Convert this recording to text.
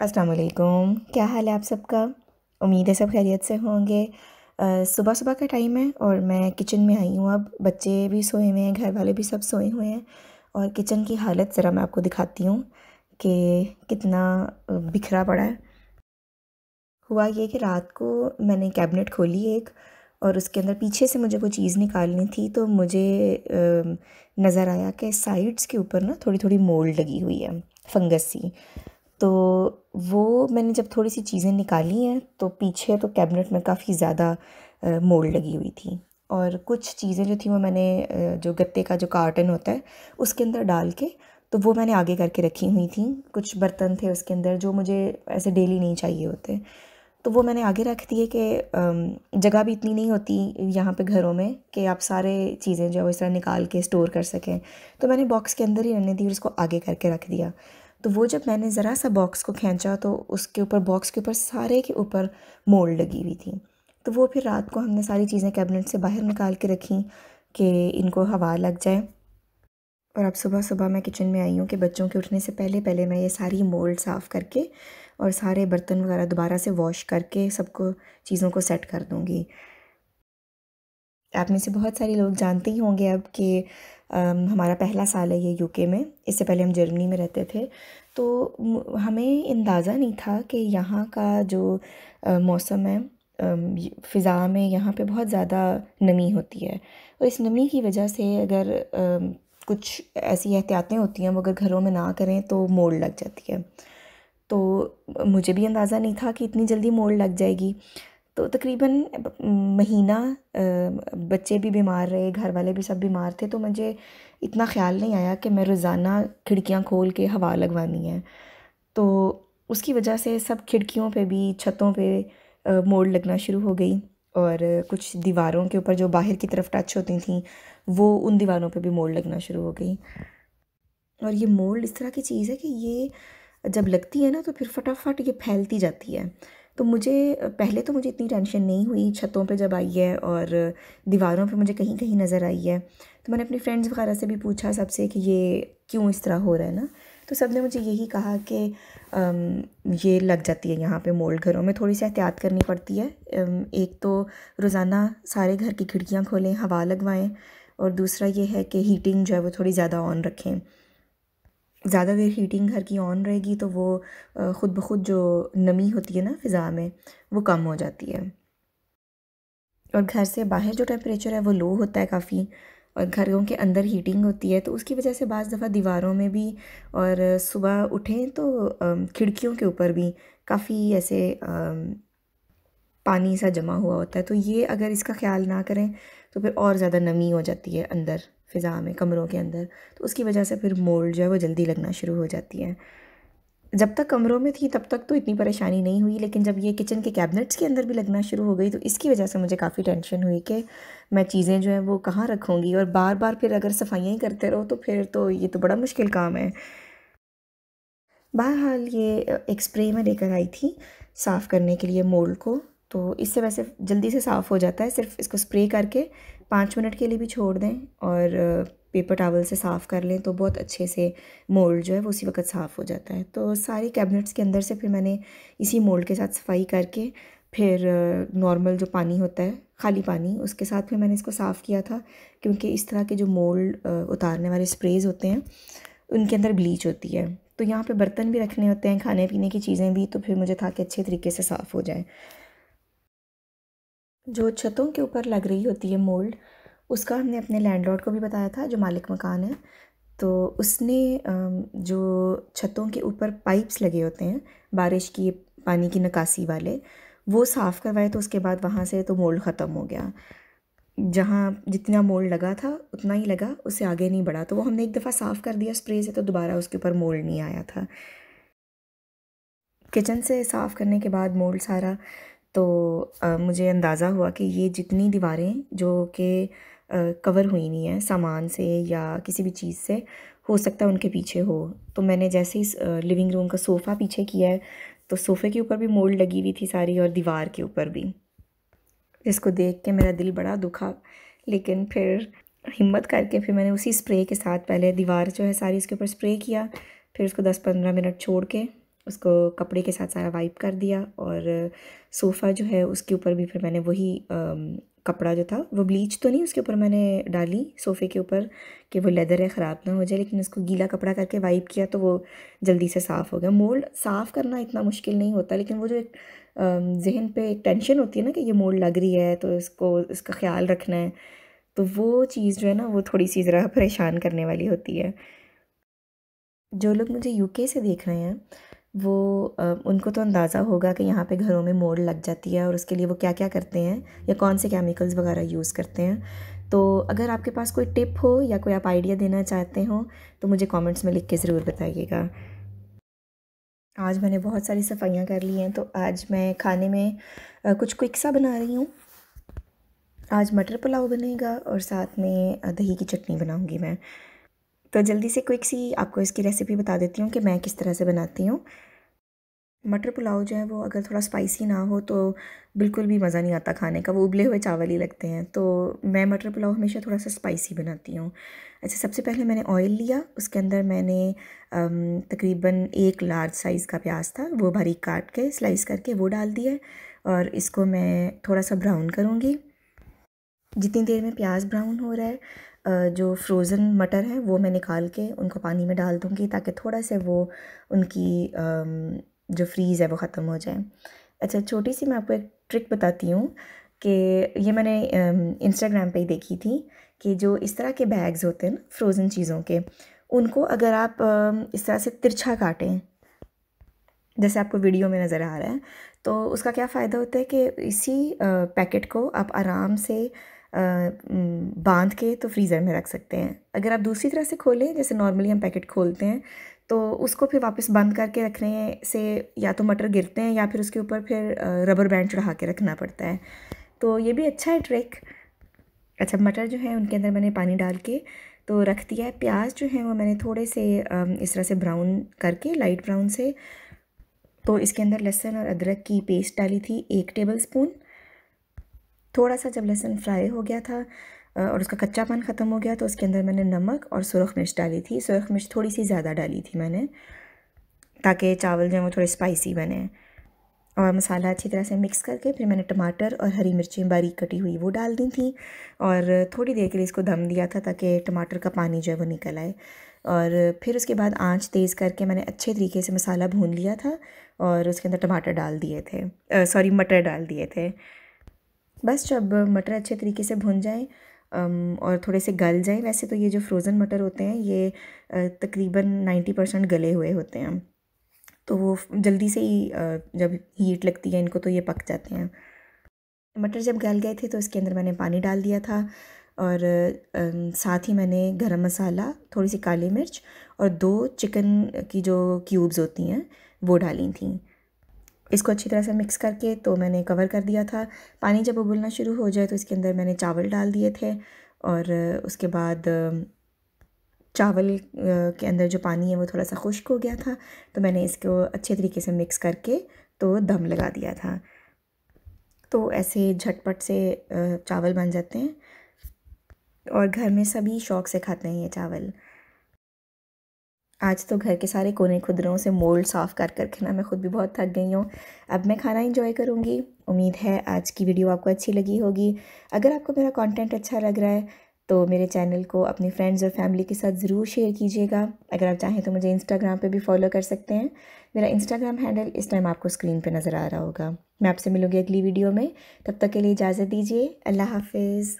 असलकुम क्या हाल है आप सबका उम्मीद है सब खैरियत से होंगे सुबह सुबह का टाइम है और मैं किचन में आई हूँ अब बच्चे भी सोए हुए हैं घर वाले भी सब सोए हुए हैं और किचन की हालत ज़रा मैं आपको दिखाती हूँ कि कितना बिखरा पड़ा है हुआ ये कि रात को मैंने कैबिनेट खोली एक और उसके अंदर पीछे से मुझे कोई चीज़ निकालनी थी तो मुझे नज़र आया कि साइड्स के ऊपर ना थोड़ी थोड़ी मोल्ड लगी हुई है फंगस सी तो वो मैंने जब थोड़ी सी चीज़ें निकाली हैं तो पीछे तो कैबिनेट में काफ़ी ज़्यादा मोल्ड लगी हुई थी और कुछ चीज़ें जो थी वो मैंने जो गत्ते का जो कार्टन होता है उसके अंदर डाल के तो वो मैंने आगे करके रखी हुई थी कुछ बर्तन थे उसके अंदर जो मुझे ऐसे डेली नहीं चाहिए होते तो वो मैंने आगे रख दिए कि जगह भी इतनी नहीं होती यहाँ पे घरों में कि आप सारे चीज़ें जो है इस तरह निकाल के स्टोर कर सकें तो मैंने बॉक्स के अंदर ही रहने दी और उसको आगे करके रख दिया तो वो जब मैंने ज़रा सा बॉक्स को खींचा तो उसके ऊपर बॉक्स के ऊपर सारे के ऊपर मोल्ड लगी हुई थी तो वो फिर रात को हमने सारी चीज़ें कैबिनेट से बाहर निकाल के रखी कि इनको हवा लग जाए और अब सुबह सुबह मैं किचन में आई हूँ कि बच्चों के उठने से पहले पहले मैं ये सारी मोल्ड साफ़ करके और सारे बर्तन वगैरह दोबारा से वॉश करके सबको चीज़ों को सेट कर दूँगी आप में से बहुत सारे लोग जानते ही होंगे अब कि हमारा पहला साल है ये यूके में इससे पहले हम जर्मनी में रहते थे तो हमें अंदाज़ा नहीं था कि यहाँ का जो मौसम है फ़िज़ा में यहाँ पे बहुत ज़्यादा नमी होती है और इस नमी की वजह से अगर कुछ ऐसी एहतियातें होती हैं वो अगर घरों में ना करें तो मोड़ लग जाती है तो मुझे भी अंदाज़ा नहीं था कि इतनी जल्दी मोड़ लग जाएगी तो तकरीबन महीना बच्चे भी बीमार रहे घर वाले भी सब बीमार थे तो मुझे इतना ख्याल नहीं आया कि मैं रोज़ाना खिड़कियाँ खोल के हवा लगवानी है तो उसकी वजह से सब खिड़कियों पे भी छतों पे मोड़ लगना शुरू हो गई और कुछ दीवारों के ऊपर जो बाहर की तरफ टच होती थी वो उन दीवारों पे भी मोड़ लगना शुरू हो गई और ये मोल्ड इस तरह की चीज़ है कि ये जब लगती है ना तो फिर फटाफट ये फैलती जाती है तो मुझे पहले तो मुझे इतनी टेंशन नहीं हुई छतों पे जब आई है और दीवारों पे मुझे कहीं कहीं नज़र आई है तो मैंने अपनी फ्रेंड्स वगैरह से भी पूछा सबसे कि ये क्यों इस तरह हो रहा है ना तो सब ने मुझे यही कहा कि ये लग जाती है यहाँ पे मोल्ड घरों में थोड़ी सी एहतियात करनी पड़ती है एक तो रोज़ाना सारे घर की खिड़कियाँ खोलें हवा लगवाएं और दूसरा ये है कि हीटिंग जो है वो थोड़ी ज़्यादा ऑन रखें ज़्यादा देर हीटिंग घर की ऑन रहेगी तो वो ख़ुद ब खुद जो नमी होती है ना फ़िज़ा में वो कम हो जाती है और घर से बाहर जो टेम्परेचर है वो लो होता है काफ़ी और घरों के अंदर हीटिंग होती है तो उसकी वजह से बज़ दफ़ा दीवारों में भी और सुबह उठें तो खिड़कियों के ऊपर भी काफ़ी ऐसे पानी सा जमा हुआ होता है तो ये अगर इसका ख्याल ना करें तो फिर और ज़्यादा नमी हो जाती है अंदर फ़िज़ा में कमरों के अंदर तो उसकी वजह से फिर मोल्ड जो है वो जल्दी लगना शुरू हो जाती है जब तक कमरों में थी तब तक तो इतनी परेशानी नहीं हुई लेकिन जब ये किचन के कैबिनेट्स के अंदर भी लगना शुरू हो गई तो इसकी वजह से मुझे काफ़ी टेंशन हुई कि मैं चीज़ें जो हैं वो कहाँ रखूँगी और बार बार फिर अगर सफाइयाँ ही करते रहो तो फिर तो ये तो बड़ा मुश्किल काम है बहरहाल ये एक स्प्रे मैं लेकर आई थी साफ़ करने के लिए मोल्ड को तो इससे वैसे जल्दी से साफ़ हो जाता है सिर्फ इसको स्प्रे करके पाँच मिनट के लिए भी छोड़ दें और पेपर टावल से साफ़ कर लें तो बहुत अच्छे से मोल्ड जो है वो उसी वक्त साफ़ हो जाता है तो सारी कैबिनेट्स के अंदर से फिर मैंने इसी मोल्ड के साथ सफाई करके फिर नॉर्मल जो पानी होता है खाली पानी उसके साथ फिर मैंने इसको साफ़ किया था क्योंकि इस तरह के जो मोल्ड उतारने वाले स्प्रेज होते हैं उनके अंदर ब्लीच होती है तो यहाँ पे बर्तन भी रखने होते हैं खाने पीने की चीज़ें भी तो फिर मुझे था कि अच्छे तरीके से साफ़ हो जाए जो छतों के ऊपर लग रही होती है मोल्ड उसका हमने अपने लैंडलॉर्ड को भी बताया था जो मालिक मकान है तो उसने जो छतों के ऊपर पाइप्स लगे होते हैं बारिश की पानी की निकासी वाले वो साफ़ करवाए तो उसके बाद वहाँ से तो मोल्ड ख़त्म हो गया जहाँ जितना मोल्ड लगा था उतना ही लगा उससे आगे नहीं बढ़ा तो वो हमने एक दफ़ा साफ़ कर दिया स्प्रे से तो दोबारा उसके ऊपर मोल्ड नहीं आया था किचन से साफ़ करने के बाद मोल्ड सारा तो आ, मुझे अंदाज़ा हुआ कि ये जितनी दीवारें जो कि कवर हुई नहीं है सामान से या किसी भी चीज़ से हो सकता है उनके पीछे हो तो मैंने जैसे ही लिविंग रूम का सोफ़ा पीछे किया है तो सोफ़े के ऊपर भी मोल्ड लगी हुई थी सारी और दीवार के ऊपर भी जिसको देख के मेरा दिल बड़ा दुखा लेकिन फिर हिम्मत करके फिर मैंने उसी स्प्रे के साथ पहले दीवार जो है सारी इसके ऊपर स्प्रे किया फिर उसको दस पंद्रह मिनट छोड़ के उसको कपड़े के साथ सारा वाइप कर दिया और सोफ़ा जो है उसके ऊपर भी फिर मैंने वही कपड़ा जो था वो ब्लीच तो नहीं उसके ऊपर मैंने डाली सोफ़े के ऊपर कि वो लेदर है ख़राब ना हो जाए लेकिन उसको गीला कपड़ा करके वाइप किया तो वो जल्दी से साफ़ हो गया मोल्ड साफ़ करना इतना मुश्किल नहीं होता लेकिन वो जो एक जहन पे एक टेंशन होती है ना कि ये मोल्ड लग रही है तो इसको इसका ख्याल रखना है तो वो चीज़ जो है ना वो थोड़ी सी ज़रा परेशान करने वाली होती है जो लोग मुझे यूके से देख रहे हैं वो उनको तो अंदाज़ा होगा कि यहाँ पे घरों में मोड़ लग जाती है और उसके लिए वो क्या क्या करते हैं या कौन से केमिकल्स वगैरह यूज़ करते हैं तो अगर आपके पास कोई टिप हो या कोई आप आइडिया देना चाहते हो तो मुझे कमेंट्स में लिख के ज़रूर बताइएगा आज मैंने बहुत सारी सफाइयाँ कर ली हैं तो आज मैं खाने में कुछ क्विक सा बना रही हूँ आज मटर पुलाव बनेगा और साथ में दही की चटनी बनाऊँगी मैं तो जल्दी से क्विक सी आपको इसकी रेसिपी बता देती हूँ कि मैं किस तरह से बनाती हूँ मटर पुलाव जो है वो अगर थोड़ा स्पाइसी ना हो तो बिल्कुल भी मज़ा नहीं आता खाने का वो उबले हुए चावल ही लगते हैं तो मैं मटर पुलाव हमेशा थोड़ा सा स्पाइसी बनाती हूँ अच्छा सबसे पहले मैंने ऑयल लिया उसके अंदर मैंने तकरीबन एक लार्ज साइज़ का प्याज था वो बारीक काट के स्लाइस करके वो डाल दिया और इसको मैं थोड़ा सा ब्राउन करूँगी जितनी देर में प्याज ब्राउन हो रहा है जो फ्रोज़न मटर है वो मैं निकाल के उनको पानी में डाल दूँगी ताकि थोड़ा सा वो उनकी जो फ्रीज़ है वो ख़त्म हो जाए अच्छा छोटी सी मैं आपको एक ट्रिक बताती हूँ कि ये मैंने इंस्टाग्राम पे ही देखी थी कि जो इस तरह के बैग्स होते हैं ना फ्रोज़न चीज़ों के उनको अगर आप इस तरह से तिरछा काटें जैसे आपको वीडियो में नज़र आ रहा है तो उसका क्या फ़ायदा होता है कि इसी पैकेट को आप आराम से बांध के तो फ्रीज़र में रख सकते हैं अगर आप दूसरी तरह से खोलें जैसे नॉर्मली हम पैकेट खोलते हैं तो उसको फिर वापस बंद करके रखने से या तो मटर गिरते हैं या फिर उसके ऊपर फिर रबर बैंड चढ़ा के रखना पड़ता है तो ये भी अच्छा है ट्रिक अच्छा मटर जो है उनके अंदर मैंने पानी डाल के तो रख दिया है प्याज जो है वो मैंने थोड़े से इस तरह से ब्राउन करके लाइट ब्राउन से तो इसके अंदर लहसुन और अदरक की पेस्ट डाली थी एक टेबल स्पून थोड़ा सा जब लहसुन फ्राई हो गया था और उसका कच्चापन ख़त्म हो गया तो उसके अंदर मैंने नमक और सुरख मिर्च डाली थी सुरख मिर्च थोड़ी सी ज़्यादा डाली थी मैंने ताकि चावल जो है वो थोड़े स्पाइसी बने और मसाला अच्छी तरह से मिक्स करके फिर मैंने टमाटर और हरी मिर्चें बारीक कटी हुई वो डाल दी थी और थोड़ी देर के लिए इसको दम दिया था ताकि टमाटर का पानी जो है वो निकल आए और फिर उसके बाद आंच तेज़ करके मैंने अच्छे तरीके से मसाला भून लिया था और उसके अंदर टमाटर डाल दिए थे सॉरी मटर डाल दिए थे बस जब मटर अच्छे तरीके से भुन जाएँ और थोड़े से गल जाएँ वैसे तो ये जो फ्रोज़न मटर होते हैं ये तकरीबन नाइन्टी परसेंट गले हुए होते हैं तो वो जल्दी से ही जब हीट लगती है इनको तो ये पक जाते हैं मटर जब गल गए थे तो इसके अंदर मैंने पानी डाल दिया था और साथ ही मैंने गरम मसाला थोड़ी सी काली मिर्च और दो चिकन की जो क्यूब्स होती हैं वो डाली थी इसको अच्छी तरह से मिक्स करके तो मैंने कवर कर दिया था पानी जब उबलना शुरू हो जाए तो इसके अंदर मैंने चावल डाल दिए थे और उसके बाद चावल के अंदर जो पानी है वो थोड़ा सा खुश्क हो गया था तो मैंने इसको अच्छे तरीके से मिक्स करके तो दम लगा दिया था तो ऐसे झटपट से चावल बन जाते हैं और घर में सभी शौक़ से खाते हैं ये चावल आज तो घर के सारे कोने खुदरों से मोल्ड साफ़ कर कर खाना मैं ख़ुद भी बहुत थक गई हूँ अब मैं खाना इंजॉय करूँगी उम्मीद है आज की वीडियो आपको अच्छी लगी होगी अगर आपको मेरा कंटेंट अच्छा लग रहा है तो मेरे चैनल को अपने फ्रेंड्स और फैमिली के साथ ज़रूर शेयर कीजिएगा अगर आप चाहें तो मुझे इंस्टाग्राम पर भी फॉलो कर सकते हैं मेरा इंस्टाग्राम हैंडल इस टाइम आपको स्क्रीन पर नज़र आ रहा होगा मैं आपसे मिलूँगी अगली वीडियो में तब तक के लिए इजाज़त दीजिए अल्लाह हाफिज़